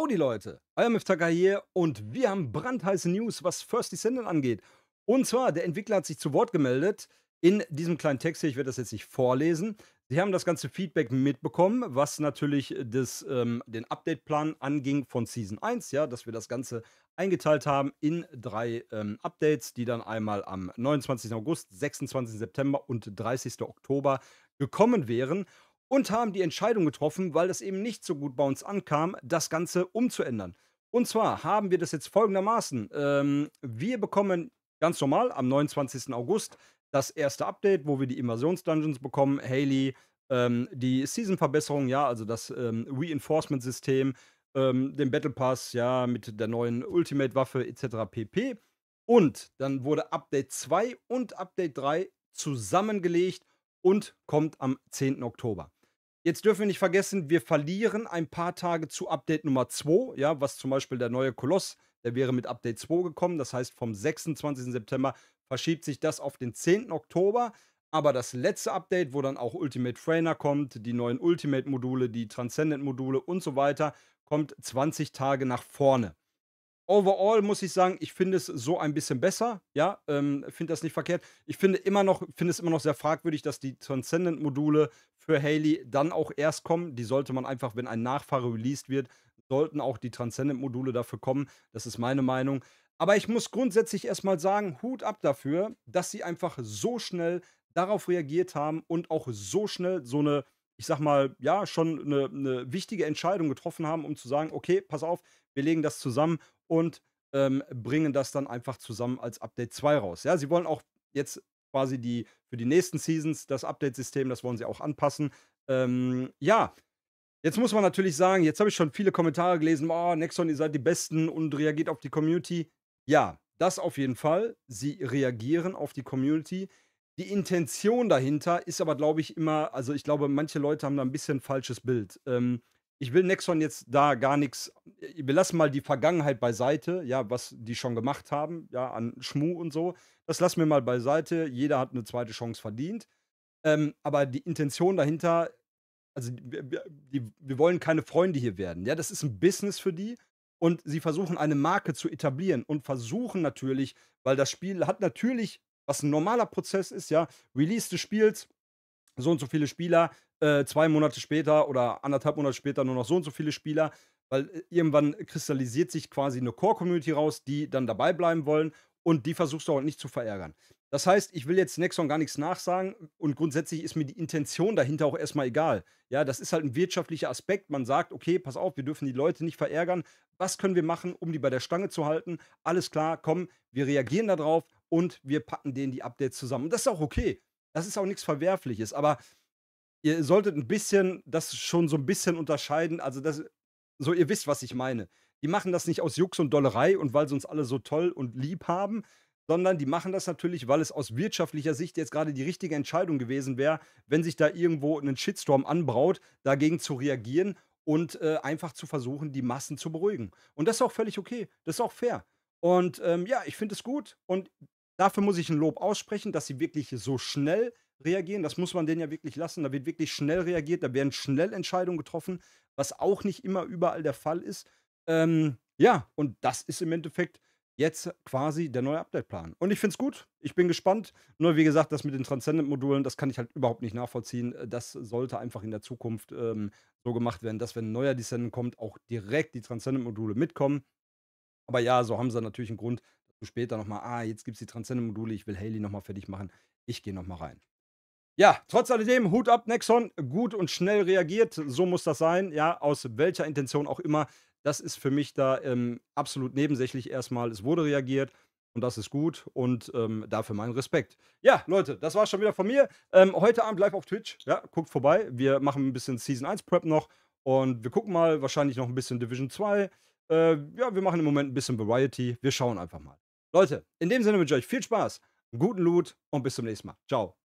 Howdy Leute, euer Miftaka hier und wir haben brandheiße News, was First Descendant angeht. Und zwar, der Entwickler hat sich zu Wort gemeldet in diesem kleinen Text hier, ich werde das jetzt nicht vorlesen. Sie haben das ganze Feedback mitbekommen, was natürlich das, ähm, den Update-Plan anging von Season 1, ja, dass wir das Ganze eingeteilt haben in drei ähm, Updates, die dann einmal am 29. August, 26. September und 30. Oktober gekommen wären und haben die Entscheidung getroffen, weil es eben nicht so gut bei uns ankam, das Ganze umzuändern. Und zwar haben wir das jetzt folgendermaßen. Ähm, wir bekommen ganz normal am 29. August das erste Update, wo wir die Invasionsdungeons bekommen, Haley, ähm, die Season-Verbesserung, ja, also das ähm, Reinforcement-System, ähm, den Battle Pass, ja, mit der neuen Ultimate-Waffe etc. pp. Und dann wurde Update 2 und Update 3 zusammengelegt und kommt am 10. Oktober. Jetzt dürfen wir nicht vergessen, wir verlieren ein paar Tage zu Update Nummer 2, ja, was zum Beispiel der neue Koloss, der wäre mit Update 2 gekommen. Das heißt, vom 26. September verschiebt sich das auf den 10. Oktober. Aber das letzte Update, wo dann auch Ultimate Trainer kommt, die neuen Ultimate-Module, die Transcendent-Module und so weiter, kommt 20 Tage nach vorne. Overall muss ich sagen, ich finde es so ein bisschen besser. Ja, ähm, finde das nicht verkehrt. Ich finde immer noch, finde es immer noch sehr fragwürdig, dass die Transcendent-Module für Haley dann auch erst kommen. Die sollte man einfach, wenn ein Nachfahre released wird, sollten auch die Transcendent-Module dafür kommen. Das ist meine Meinung. Aber ich muss grundsätzlich erstmal sagen, Hut ab dafür, dass sie einfach so schnell darauf reagiert haben und auch so schnell so eine, ich sag mal, ja, schon eine, eine wichtige Entscheidung getroffen haben, um zu sagen, okay, pass auf, wir legen das zusammen und ähm, bringen das dann einfach zusammen als Update 2 raus. Ja, sie wollen auch jetzt quasi die für die nächsten Seasons das Update-System, das wollen sie auch anpassen. Ähm, ja, jetzt muss man natürlich sagen, jetzt habe ich schon viele Kommentare gelesen, oh, Nexon, ihr seid die Besten und reagiert auf die Community. Ja, das auf jeden Fall. Sie reagieren auf die Community. Die Intention dahinter ist aber, glaube ich, immer, also ich glaube, manche Leute haben da ein bisschen falsches Bild. Ähm, ich will Nexon jetzt da gar nichts, äh, wir lassen mal die Vergangenheit beiseite, ja, was die schon gemacht haben, ja, an Schmu und so. Das lassen wir mal beiseite. Jeder hat eine zweite Chance verdient. Ähm, aber die Intention dahinter, also wir, die, wir wollen keine Freunde hier werden. Ja, das ist ein Business für die. Und sie versuchen eine Marke zu etablieren und versuchen natürlich, weil das Spiel hat natürlich, was ein normaler Prozess ist, ja, Release des Spiels, so und so viele Spieler, äh, zwei Monate später oder anderthalb Monate später nur noch so und so viele Spieler, weil äh, irgendwann kristallisiert sich quasi eine Core-Community raus, die dann dabei bleiben wollen und die versuchst du auch nicht zu verärgern. Das heißt, ich will jetzt Nexon gar nichts nachsagen und grundsätzlich ist mir die Intention dahinter auch erstmal egal. Ja, das ist halt ein wirtschaftlicher Aspekt. Man sagt, okay, pass auf, wir dürfen die Leute nicht verärgern. Was können wir machen, um die bei der Stange zu halten? Alles klar, komm, wir reagieren darauf und wir packen denen die Updates zusammen. Und das ist auch okay. Das ist auch nichts Verwerfliches. Aber ihr solltet ein bisschen das schon so ein bisschen unterscheiden. Also, das, so ihr wisst, was ich meine. Die machen das nicht aus Jux und Dollerei und weil sie uns alle so toll und lieb haben, sondern die machen das natürlich, weil es aus wirtschaftlicher Sicht jetzt gerade die richtige Entscheidung gewesen wäre, wenn sich da irgendwo ein Shitstorm anbraut, dagegen zu reagieren und äh, einfach zu versuchen, die Massen zu beruhigen. Und das ist auch völlig okay, das ist auch fair. Und ähm, ja, ich finde es gut und dafür muss ich ein Lob aussprechen, dass sie wirklich so schnell reagieren. Das muss man denen ja wirklich lassen. Da wird wirklich schnell reagiert, da werden schnell Entscheidungen getroffen, was auch nicht immer überall der Fall ist. Ähm, ja, und das ist im Endeffekt jetzt quasi der neue Update-Plan. Und ich finde es gut. Ich bin gespannt. Nur wie gesagt, das mit den Transcendent-Modulen, das kann ich halt überhaupt nicht nachvollziehen. Das sollte einfach in der Zukunft ähm, so gemacht werden, dass wenn ein neuer Descendant kommt, auch direkt die Transcendent-Module mitkommen. Aber ja, so haben sie natürlich einen Grund, dass du später nochmal, ah, jetzt gibt es die Transcendent-Module, ich will Haley nochmal fertig machen. Ich gehe nochmal rein. Ja, trotz alledem, Hut ab, Nexon, gut und schnell reagiert, so muss das sein, ja, aus welcher Intention auch immer. Das ist für mich da ähm, absolut nebensächlich erstmal. Es wurde reagiert, und das ist gut und ähm, dafür meinen Respekt. Ja, Leute, das war's schon wieder von mir. Ähm, heute Abend live auf Twitch. Ja, guckt vorbei. Wir machen ein bisschen Season 1 Prep noch und wir gucken mal wahrscheinlich noch ein bisschen Division 2. Äh, ja, wir machen im Moment ein bisschen Variety. Wir schauen einfach mal. Leute, in dem Sinne wünsche ich euch viel Spaß, guten Loot und bis zum nächsten Mal. Ciao.